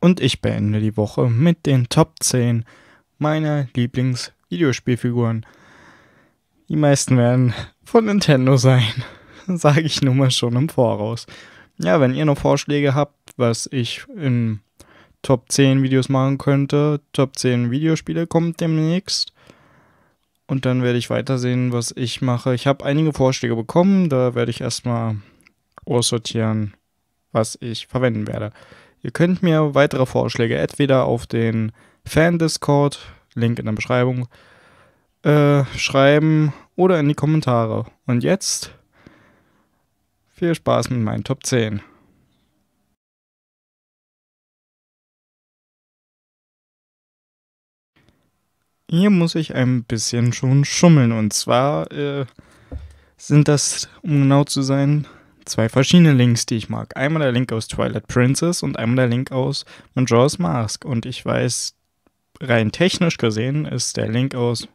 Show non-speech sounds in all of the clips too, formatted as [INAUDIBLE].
Und ich beende die Woche mit den Top 10 meiner Lieblings-Videospielfiguren. Die meisten werden von Nintendo sein, [LAUGHS] sage ich nun mal schon im Voraus. Ja, wenn ihr noch Vorschläge habt, was ich in Top 10 Videos machen könnte, Top 10 Videospiele kommt demnächst. Und dann werde ich weitersehen, was ich mache. Ich habe einige Vorschläge bekommen, da werde ich erstmal aussortieren, was ich verwenden werde. Ihr könnt mir weitere Vorschläge entweder auf den Fan-Discord, Link in der Beschreibung, äh, schreiben oder in die Kommentare. Und jetzt viel Spaß mit meinen Top 10. Hier muss ich ein bisschen schon schummeln. Und zwar äh, sind das, um genau zu sein, zwei verschiedene Links, die ich mag. Einmal der Link aus Twilight Princess und einmal der Link aus Majora's Mask. Und ich weiß, rein technisch gesehen ist der Link aus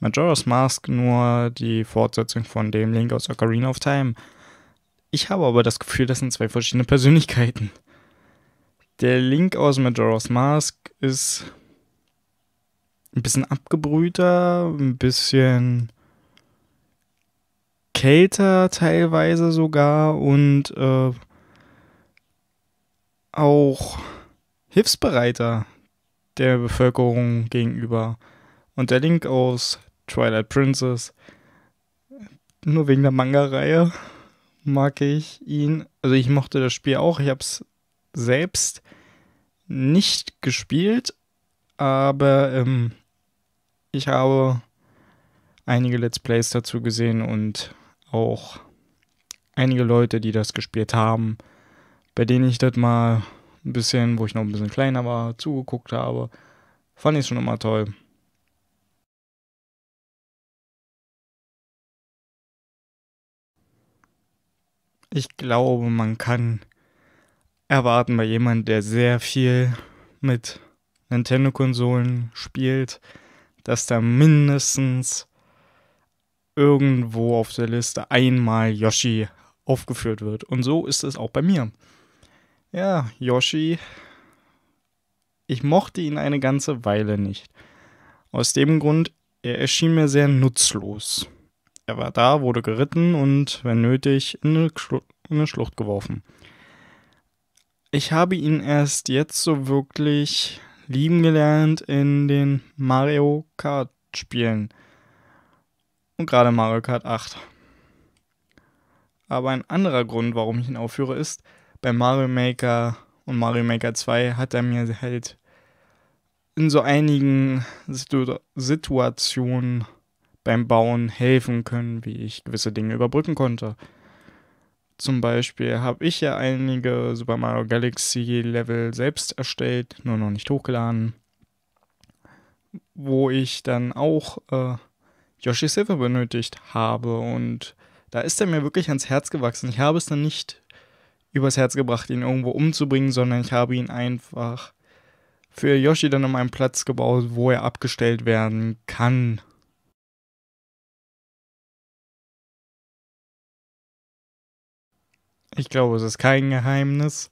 Majora's Mask nur die Fortsetzung von dem Link aus Ocarina of Time. Ich habe aber das Gefühl, das sind zwei verschiedene Persönlichkeiten. Der Link aus Majora's Mask ist ein bisschen abgebrühter, ein bisschen kälter teilweise sogar und äh, auch hilfsbereiter der Bevölkerung gegenüber. Und der Link aus Twilight Princess, nur wegen der Manga-Reihe, mag ich ihn. Also ich mochte das Spiel auch, ich habe es selbst nicht gespielt, aber ähm, ich habe einige Let's Plays dazu gesehen und auch einige Leute, die das gespielt haben, bei denen ich das mal ein bisschen, wo ich noch ein bisschen kleiner war, zugeguckt habe, fand ich es schon immer toll. Ich glaube, man kann erwarten bei jemandem, der sehr viel mit Nintendo-Konsolen spielt, dass da mindestens irgendwo auf der Liste einmal Yoshi aufgeführt wird. Und so ist es auch bei mir. Ja, Yoshi, ich mochte ihn eine ganze Weile nicht. Aus dem Grund, er erschien mir sehr nutzlos. Er war da, wurde geritten und, wenn nötig, in eine, Schlucht geworfen. Ich habe ihn erst jetzt so wirklich lieben gelernt in den Mario Kart Spielen und gerade Mario Kart 8. Aber ein anderer Grund, warum ich ihn aufführe, ist, bei Mario Maker und Mario Maker 2 hat er mir halt in so einigen Situ Situationen beim Bauen helfen können, wie ich gewisse Dinge überbrücken konnte. Zum Beispiel habe ich ja einige Super Mario Galaxy Level selbst erstellt, nur noch nicht hochgeladen, wo ich dann auch äh, Yoshi Silver benötigt habe. Und da ist er mir wirklich ans Herz gewachsen. Ich habe es dann nicht übers Herz gebracht, ihn irgendwo umzubringen, sondern ich habe ihn einfach für Yoshi dann an einen Platz gebaut, wo er abgestellt werden kann. Ich glaube, es ist kein Geheimnis,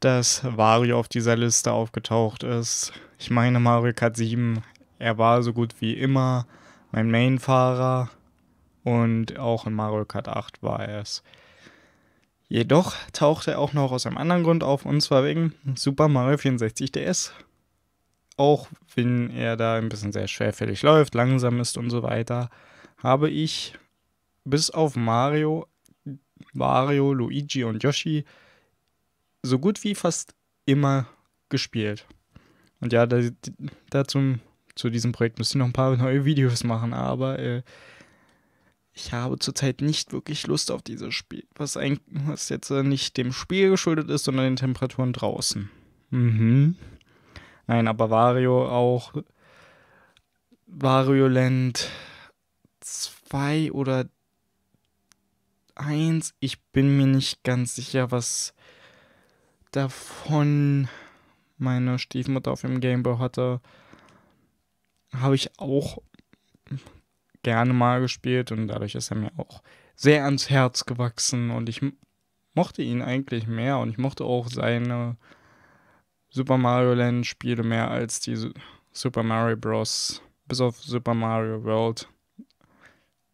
dass Wario auf dieser Liste aufgetaucht ist. Ich meine, Mario Kart 7, er war so gut wie immer mein Main-Fahrer und auch in Mario Kart 8 war er es. Jedoch tauchte er auch noch aus einem anderen Grund auf, und zwar wegen Super Mario 64 DS. Auch wenn er da ein bisschen sehr schwerfällig läuft, langsam ist und so weiter, habe ich bis auf Mario, Mario, Luigi und Yoshi so gut wie fast immer gespielt. Und ja, dazu zu diesem Projekt müsste ich noch ein paar [LAUGHS] neue Videos machen, aber äh, ich habe zurzeit nicht wirklich Lust auf dieses Spiel, was, ein, was jetzt äh, nicht dem Spiel geschuldet ist, sondern den Temperaturen draußen. Mhm. Nein, aber Wario auch. Wario Land 2 oder 1. Ich bin mir nicht ganz sicher, was davon meine Stiefmutter auf dem Gameboy hatte habe ich auch gerne mal gespielt und dadurch ist er mir auch sehr ans Herz gewachsen und ich mochte ihn eigentlich mehr und ich mochte auch seine Super Mario Land Spiele mehr als die Super Mario Bros. bis auf Super Mario World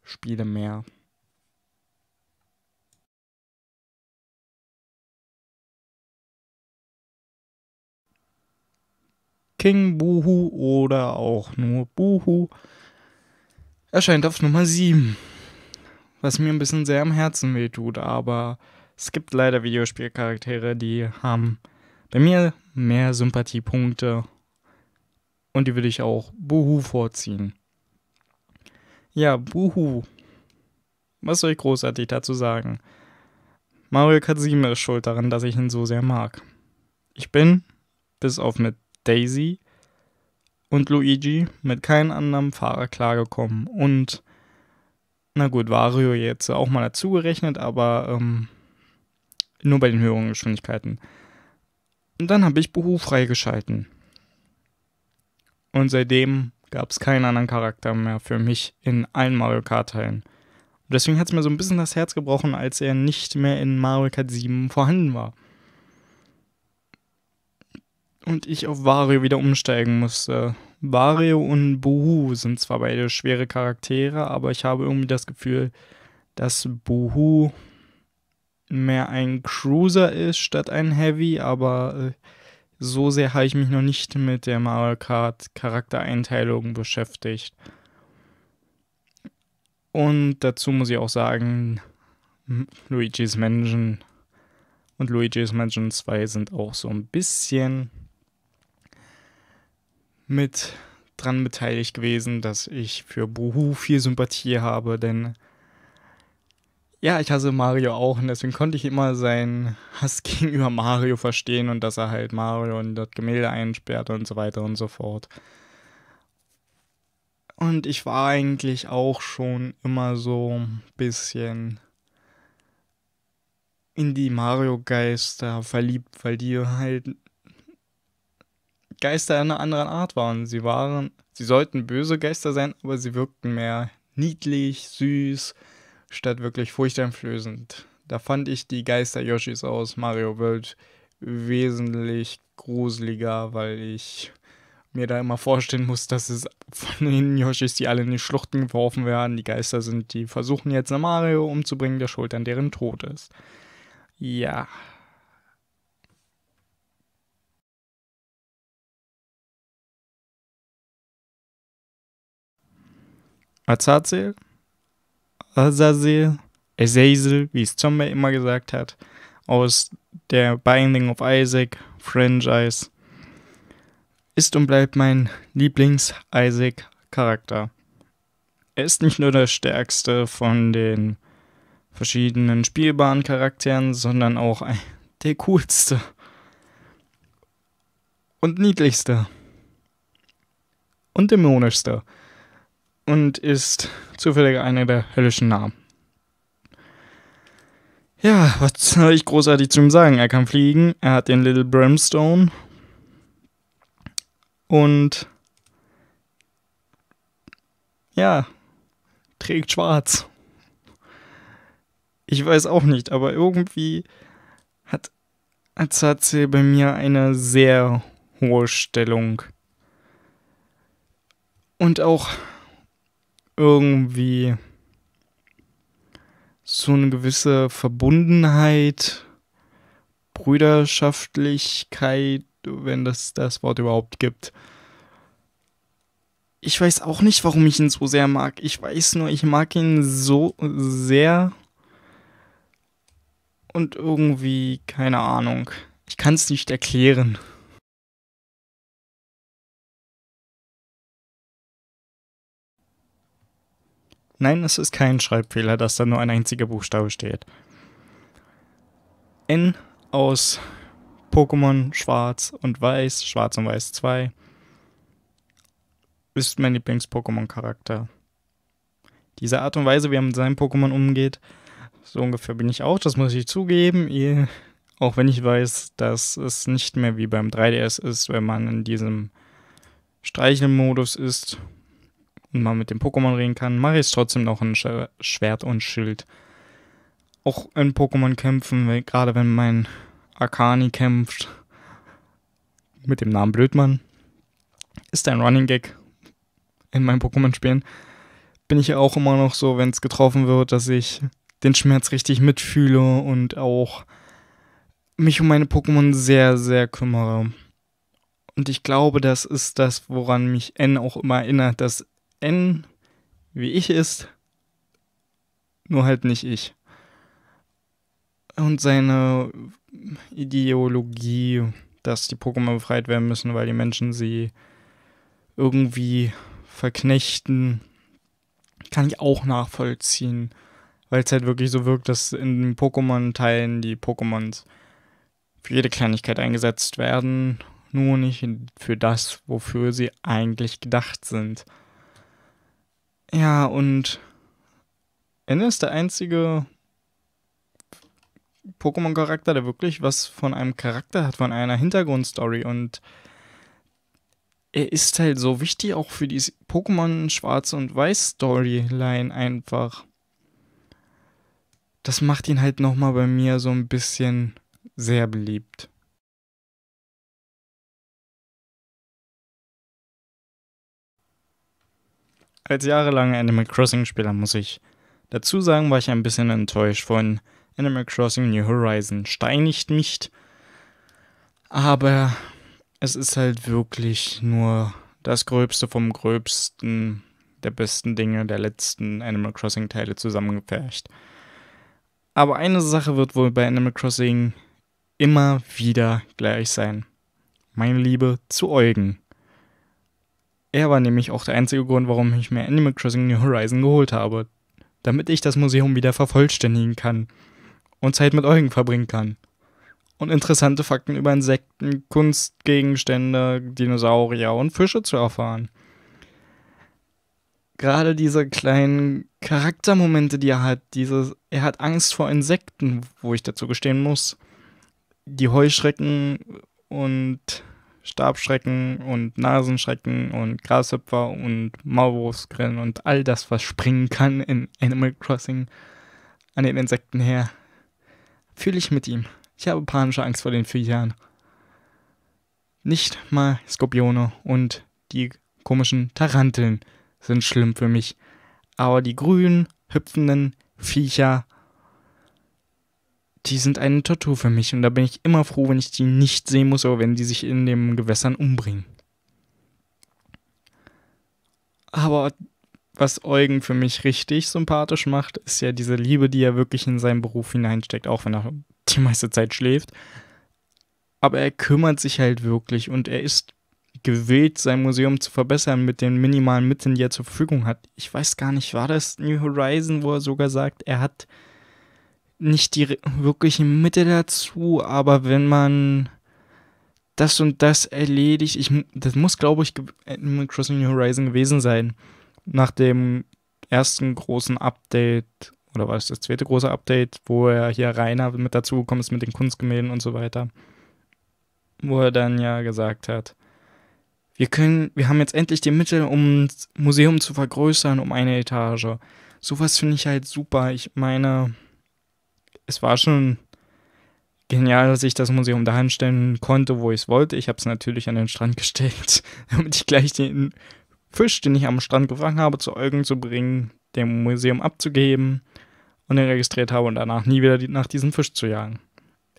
Spiele mehr. King Buhu oder auch nur Buhu erscheint auf Nummer 7. Was mir ein bisschen sehr am Herzen wehtut, aber es gibt leider Videospielcharaktere, die haben bei mir mehr Sympathiepunkte und die würde ich auch Buhu vorziehen. Ja, Buhu. Was soll ich großartig dazu sagen? Mario Kart 7 ist schuld daran, dass ich ihn so sehr mag. Ich bin, bis auf mit Daisy und Luigi mit keinem anderen Fahrer klargekommen. Und na gut, Wario jetzt auch mal dazugerechnet, aber ähm, nur bei den höheren Geschwindigkeiten. Und dann habe ich Buhu freigeschalten. Und seitdem gab es keinen anderen Charakter mehr für mich in allen Mario Kart-Teilen. Und deswegen hat es mir so ein bisschen das Herz gebrochen, als er nicht mehr in Mario Kart 7 vorhanden war und ich auf Wario wieder umsteigen musste. Wario und Buhu sind zwar beide schwere Charaktere, aber ich habe irgendwie das Gefühl, dass Buhu mehr ein Cruiser ist statt ein Heavy, aber äh, so sehr habe ich mich noch nicht mit der Mario Kart Charaktereinteilung beschäftigt. Und dazu muss ich auch sagen, Luigi's Mansion und Luigi's Mansion 2 sind auch so ein bisschen mit dran beteiligt gewesen, dass ich für Buhu viel Sympathie habe, denn ja, ich hasse Mario auch und deswegen konnte ich immer seinen Hass [LAUGHS] gegenüber Mario verstehen und dass er halt Mario in das Gemälde einsperrt und so weiter und so fort. Und ich war eigentlich auch schon immer so ein bisschen in die Mario-Geister verliebt, weil die halt Geister einer anderen Art waren. Sie waren, sie sollten böse Geister sein, aber sie wirkten mehr niedlich, süß, statt wirklich furchteinflößend. Da fand ich die Geister Yoshis aus Mario World wesentlich gruseliger, weil ich mir da immer vorstellen muss, dass es von den Yoshis, die alle in die Schluchten geworfen werden, die Geister sind, die versuchen jetzt Mario umzubringen, der schuld an deren Tod ist. Ja, Azazel, Azazel, Azazel, wie es Zombie immer gesagt hat, aus der Binding of Isaac Franchise, ist und bleibt mein Lieblings-Isaac-Charakter. Er ist nicht nur der stärkste von den verschiedenen spielbaren Charakteren, sondern auch der coolste und niedlichste und dämonischste und ist zufällig einer der höllischen Namen. Ja, was soll ich großartig zu ihm sagen? Er kann fliegen, er hat den Little Brimstone und ja, trägt schwarz. Ich weiß auch nicht, aber irgendwie hat, hat bei mir eine sehr hohe Stellung. Und auch irgendwie so eine gewisse Verbundenheit, Brüderschaftlichkeit, wenn das das Wort überhaupt gibt. Ich weiß auch nicht, warum ich ihn so sehr mag. Ich weiß nur, ich mag ihn so sehr. Und irgendwie, keine Ahnung. Ich kann es nicht erklären. Nein, es ist kein Schreibfehler, dass da nur ein einziger Buchstabe steht. N aus Pokémon Schwarz und Weiß, Schwarz und Weiß 2 ist mein Lieblings-Pokémon-Charakter. Diese Art und Weise, wie er mit seinem Pokémon umgeht, so ungefähr bin ich auch, das muss ich zugeben. auch wenn ich weiß, dass es nicht mehr wie beim 3DS ist, wenn man in diesem Streichelmodus ist, und man mit dem Pokémon reden kann, mache ich es trotzdem noch ein Sch Schwert und Schild. Auch in Pokémon-Kämpfen, gerade wenn mein Arcani kämpft, mit dem Namen Blödmann, ist ein Running Gag in meinen Pokémon-Spielen. Bin ich ja auch immer noch so, wenn es getroffen wird, dass ich den Schmerz richtig mitfühle und auch mich um meine Pokémon sehr, sehr kümmere. Und ich glaube, das ist das, woran mich N auch immer erinnert, dass N wie ich ist, nur halt nicht ich. Und seine Ideologie, dass die Pokémon befreit werden müssen, weil die Menschen sie irgendwie verknechten, kann ich auch nachvollziehen, weil es halt wirklich so wirkt, dass in den Pokémon-Teilen die Pokémons für jede Kleinigkeit eingesetzt werden, nur nicht für das, wofür sie eigentlich gedacht sind. Ja, und Ende ist der einzige Pokémon-Charakter, der wirklich was von einem Charakter hat, von einer Hintergrundstory. Und er ist halt so wichtig auch für die Pokémon Schwarz und Weiß Storyline einfach. Das macht ihn halt nochmal bei mir so ein bisschen sehr beliebt. Als jahrelanger Animal Crossing-Spieler muss ich dazu sagen, war ich ein bisschen enttäuscht von Animal Crossing New Horizon. Steinigt nicht, aber es ist halt wirklich nur das Gröbste vom Gröbsten der besten Dinge der letzten Animal Crossing-Teile zusammengepfercht. Aber eine Sache wird wohl bei Animal Crossing immer wieder gleich sein. Meine Liebe zu Eugen. Er war nämlich auch der einzige Grund, warum ich mir Animal Crossing New Horizon geholt habe. Damit ich das Museum wieder vervollständigen kann und Zeit mit Eugen verbringen kann. Und interessante Fakten über Insekten, Kunstgegenstände, Dinosaurier und Fische zu erfahren. Gerade diese kleinen Charaktermomente, die er hat, dieses, er hat Angst vor Insekten, wo ich dazu gestehen muss. Die Heuschrecken und Stabschrecken und Nasenschrecken und Grashüpfer und Maulwurfsgrillen und all das, was springen kann in Animal Crossing an den Insekten her. Fühle ich mit ihm. Ich habe panische Angst vor den Viechern. Nicht mal Skorpione und die komischen Taranteln sind schlimm für mich. Aber die grünen, hüpfenden Viecher die sind eine Tattoo für mich und da bin ich immer froh, wenn ich die nicht sehen muss oder wenn die sich in den Gewässern umbringen. Aber was Eugen für mich richtig sympathisch macht, ist ja diese Liebe, die er wirklich in seinen Beruf hineinsteckt, auch wenn er die meiste Zeit schläft. Aber er kümmert sich halt wirklich und er ist gewillt, sein Museum zu verbessern mit den minimalen Mitteln, die er zur Verfügung hat. Ich weiß gar nicht, war das New Horizon, wo er sogar sagt, er hat nicht die wirkliche Mitte dazu, aber wenn man das und das erledigt, ich, das muss, glaube ich, Animal äh, Crossing New Horizon gewesen sein. Nach dem ersten großen Update, oder war es das zweite große Update, wo er hier Rainer mit dazugekommen ist mit den Kunstgemälden und so weiter. Wo er dann ja gesagt hat, wir können, wir haben jetzt endlich die Mittel, um das Museum zu vergrößern um eine Etage. Sowas finde ich halt super. Ich meine, es war schon genial, dass ich das Museum dahin stellen konnte, wo ich es wollte. Ich habe es natürlich an den Strand [LAUGHS] gestellt, damit ich gleich den Fisch, den ich am Strand gefangen habe, zu Eugen zu bringen, dem Museum abzugeben und den registriert habe und danach nie wieder nach diesem Fisch zu jagen.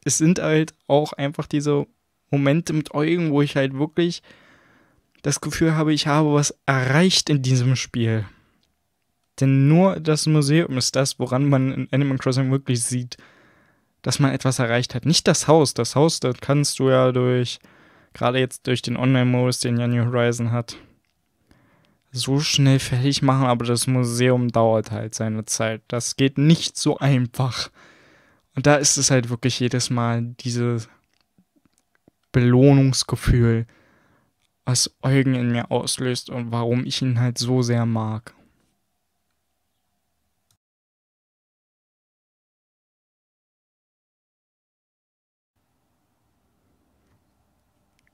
Es sind halt auch einfach diese Momente mit Eugen, wo ich halt wirklich das Gefühl habe, ich habe was erreicht in diesem Spiel. Denn nur das Museum ist das, woran man in Animal Crossing wirklich sieht, dass man etwas erreicht hat. Nicht das Haus. Das Haus, das kannst du ja durch, gerade jetzt durch den Online-Modus, den ja New Horizon hat, so schnell fertig machen, aber das Museum dauert halt seine Zeit. Das geht nicht so einfach. Und da ist es halt wirklich jedes Mal dieses Belohnungsgefühl, was Eugen in mir auslöst und warum ich ihn halt so sehr mag.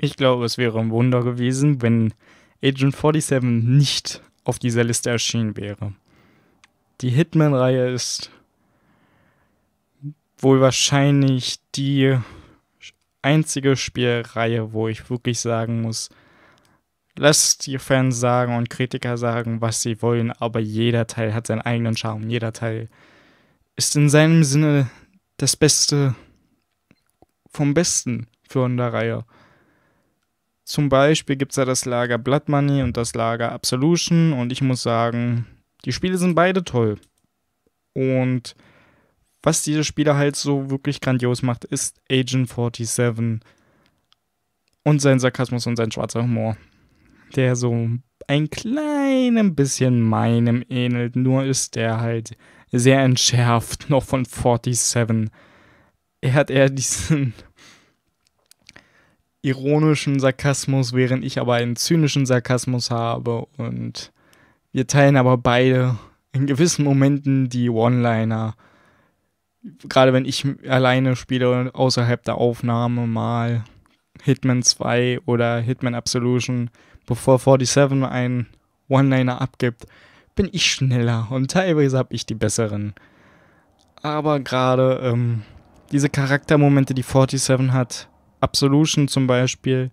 Ich glaube, es wäre ein Wunder gewesen, wenn Agent 47 nicht auf dieser Liste erschienen wäre. Die Hitman-Reihe ist wohl wahrscheinlich die einzige Spielreihe, wo ich wirklich sagen muss, lasst die Fans sagen und Kritiker sagen, was sie wollen, aber jeder Teil hat seinen eigenen Charme. Jeder Teil ist in seinem Sinne das Beste vom Besten für eine Reihe. Zum Beispiel gibt es ja das Lager Blood Money und das Lager Absolution und ich muss sagen, die Spiele sind beide toll. Und was diese Spiele halt so wirklich grandios macht, ist Agent 47 und sein Sarkasmus und sein schwarzer Humor, der so ein kleinem bisschen meinem ähnelt, nur ist der halt sehr entschärft, noch von 47. Er hat eher diesen ironischen Sarkasmus, während ich aber einen zynischen Sarkasmus habe. Und wir teilen aber beide in gewissen Momenten die One-Liner. Gerade wenn ich alleine spiele, außerhalb der Aufnahme mal Hitman 2 oder Hitman Absolution, bevor 47 einen One-Liner abgibt, bin ich schneller und teilweise habe ich die besseren. Aber gerade ähm, diese Charaktermomente, die 47 hat, Absolution zum Beispiel,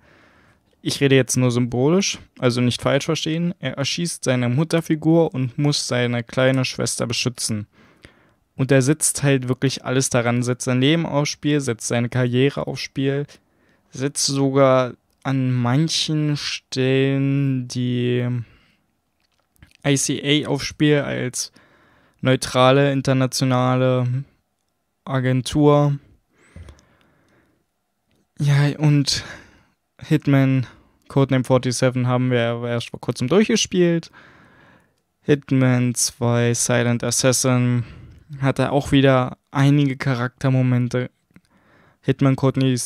ich rede jetzt nur symbolisch, also nicht falsch verstehen, er erschießt seine Mutterfigur und muss seine kleine Schwester beschützen. Und er setzt halt wirklich alles daran, setzt sein Leben aufs Spiel, setzt seine Karriere aufs Spiel, setzt sogar an manchen Stellen die ICA aufs Spiel als neutrale internationale Agentur ja, und Hitman Codename 47 haben wir erst vor kurzem durchgespielt. Hitman 2 Silent Assassin hatte auch wieder einige Charaktermomente. Hitman Codename,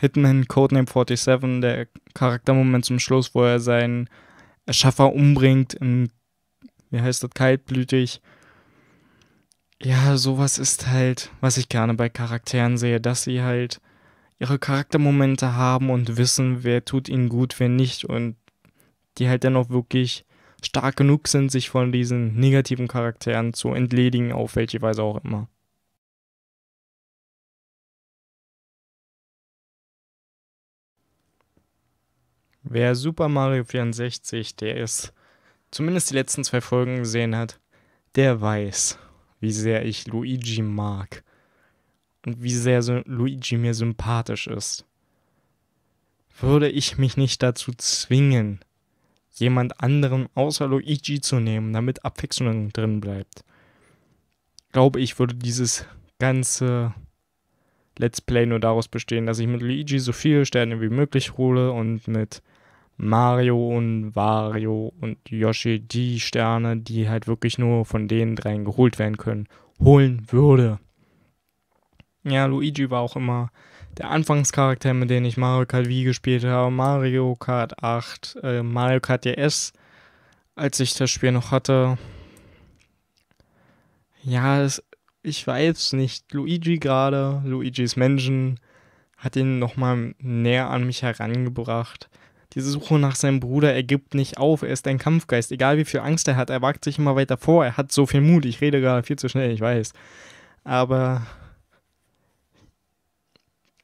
Hitman Codename 47, der Charaktermoment zum Schluss, wo er seinen Erschaffer umbringt, in, wie heißt das, kaltblütig. Ja, sowas ist halt, was ich gerne bei Charakteren sehe, dass sie halt ihre Charaktermomente haben und wissen, wer tut ihnen gut, wer nicht und die halt dann auch wirklich stark genug sind, sich von diesen negativen Charakteren zu entledigen, auf welche Weise auch immer. Wer Super Mario 64, der ist, zumindest die letzten zwei Folgen gesehen hat, der weiß, wie sehr ich Luigi mag und wie sehr Luigi mir sympathisch ist, würde ich mich nicht dazu zwingen, jemand anderen außer Luigi zu nehmen, damit Abwechslung drin bleibt, glaube ich, würde dieses ganze Let's Play nur daraus bestehen, dass ich mit Luigi so viele Sterne wie möglich hole und mit Mario und Wario und Yoshi die Sterne, die halt wirklich nur von den dreien geholt werden können, holen würde. Ja, Luigi war auch immer der Anfangscharakter, mit dem ich Mario Kart Wii gespielt habe, Mario Kart 8, äh, Mario Kart DS, als ich das Spiel noch hatte. Ja, es, ich weiß nicht, Luigi gerade, Luigis Menschen, hat ihn nochmal näher an mich herangebracht. Diese Suche nach seinem Bruder, er gibt nicht auf, er ist ein Kampfgeist, egal wie viel Angst er hat, er wagt sich immer weiter vor, er hat so viel Mut, ich rede gerade viel zu schnell, ich weiß. Aber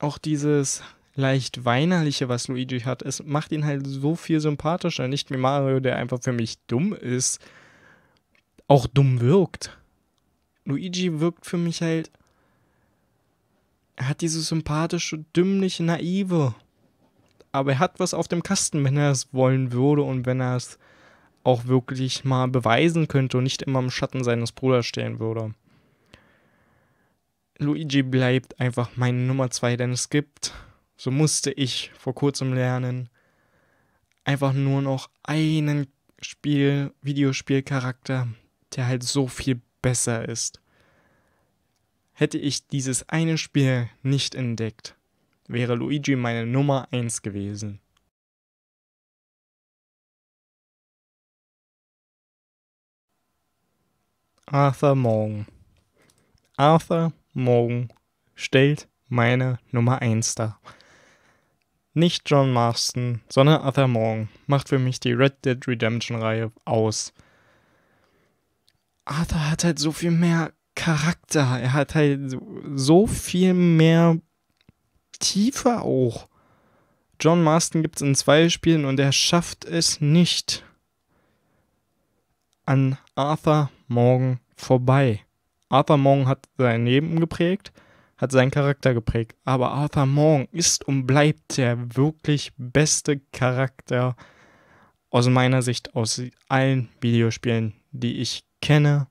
auch dieses leicht weinerliche, was Luigi hat, es macht ihn halt so viel sympathischer. Nicht wie Mario, der einfach für mich dumm ist, auch dumm wirkt. Luigi wirkt für mich halt. Er hat dieses sympathische, dümmliche, naive. Aber er hat was auf dem Kasten, wenn er es wollen würde und wenn er es auch wirklich mal beweisen könnte und nicht immer im Schatten seines Bruders stehen würde. Luigi bleibt einfach meine Nummer 2, denn es gibt, so musste ich vor kurzem lernen, einfach nur noch einen Spiel, Videospielcharakter, der halt so viel besser ist. Hätte ich dieses eine Spiel nicht entdeckt, wäre Luigi meine Nummer 1 gewesen. Arthur Morgan. Arthur Morgan stellt meine Nummer 1 dar. Nicht John Marston, sondern Arthur Morgan macht für mich die Red Dead Redemption-Reihe aus. Arthur hat halt so viel mehr Charakter, er hat halt so viel mehr Tiefe auch. John Marston gibt es in zwei Spielen und er schafft es nicht an Arthur Morgan vorbei. Arthur Morgan hat sein Leben geprägt, hat seinen Charakter geprägt. Aber Arthur Morgan ist und bleibt der wirklich beste Charakter aus meiner Sicht aus allen Videospielen, die ich kenne,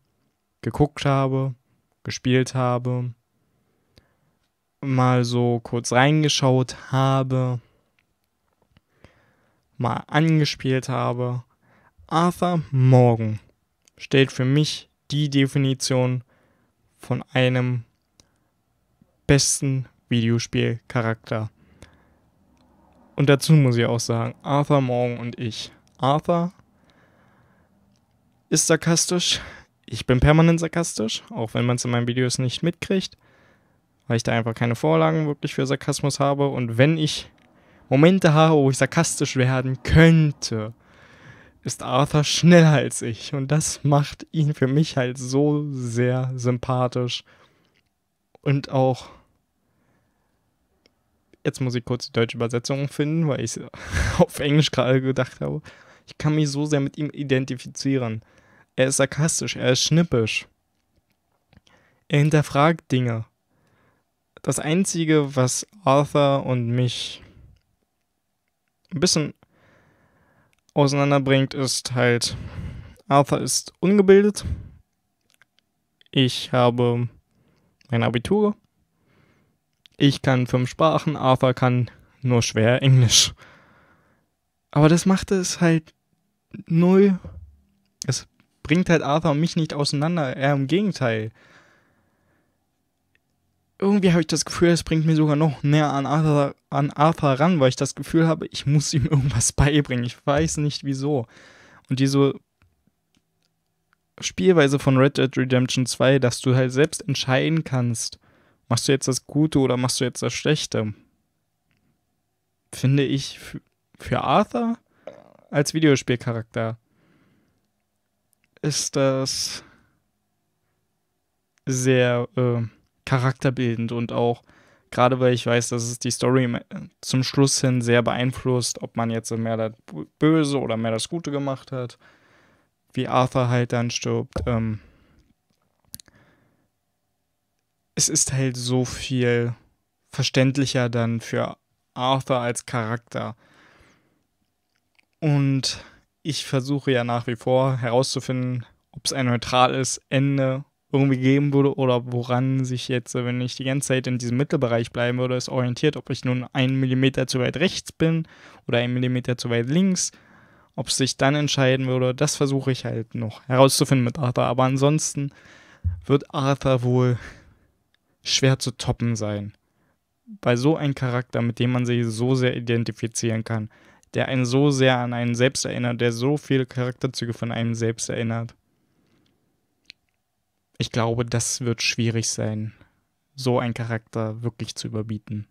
geguckt habe, gespielt habe, mal so kurz reingeschaut habe, mal angespielt habe. Arthur Morgan stellt für mich die Definition von einem besten Videospielcharakter. Und dazu muss ich auch sagen, Arthur Morgan und ich. Arthur ist sarkastisch. Ich bin permanent sarkastisch, auch wenn man es in meinen Videos nicht mitkriegt, weil ich da einfach keine Vorlagen wirklich für Sarkasmus habe. Und wenn ich Momente habe, wo ich sarkastisch werden könnte, ist Arthur schneller als ich. Und das macht ihn für mich halt so sehr sympathisch. Und auch. Jetzt muss ich kurz die deutsche Übersetzung finden, weil ich [LAUGHS] auf Englisch gerade gedacht habe. Ich kann mich so sehr mit ihm identifizieren. Er ist sarkastisch, er ist schnippisch. Er hinterfragt Dinge. Das Einzige, was Arthur und mich ein bisschen auseinanderbringt, ist halt, Arthur ist ungebildet. Ich habe mein Abitur. Ich kann fünf Sprachen, Arthur kann nur schwer Englisch. Aber das macht es halt null. Es bringt halt Arthur und mich nicht auseinander. eher im Gegenteil irgendwie habe ich das Gefühl, es bringt mir sogar noch näher an Arthur, an Arthur ran, weil ich das Gefühl habe, ich muss ihm [LAUGHS] irgendwas beibringen. Ich weiß nicht wieso. Und diese Spielweise von Red Dead Redemption 2, dass du halt selbst entscheiden kannst, machst du jetzt das Gute oder machst du jetzt das Schlechte, finde ich für Arthur als Videospielcharakter ist das sehr äh, charakterbildend und auch gerade weil ich weiß, dass es die Story zum Schluss hin sehr beeinflusst, ob man jetzt mehr das Böse oder mehr das Gute gemacht hat, wie Arthur halt dann stirbt. Ähm es ist halt so viel verständlicher dann für Arthur als Charakter. Und ich versuche ja nach wie vor herauszufinden, ob es ein neutrales Ende irgendwie gegeben wurde oder woran sich jetzt, wenn ich die ganze Zeit in diesem Mittelbereich bleiben würde, es orientiert, ob ich nun einen Millimeter zu weit rechts bin oder einen Millimeter zu weit links, ob es sich dann entscheiden würde, das versuche ich halt noch herauszufinden mit Arthur. Aber ansonsten wird Arthur wohl schwer zu toppen sein. Bei so einem Charakter, mit dem man sich so sehr identifizieren kann, der einen so sehr an einen selbst erinnert, der so viele Charakterzüge von einem selbst erinnert ich glaube, das wird schwierig sein, so einen Charakter wirklich zu überbieten.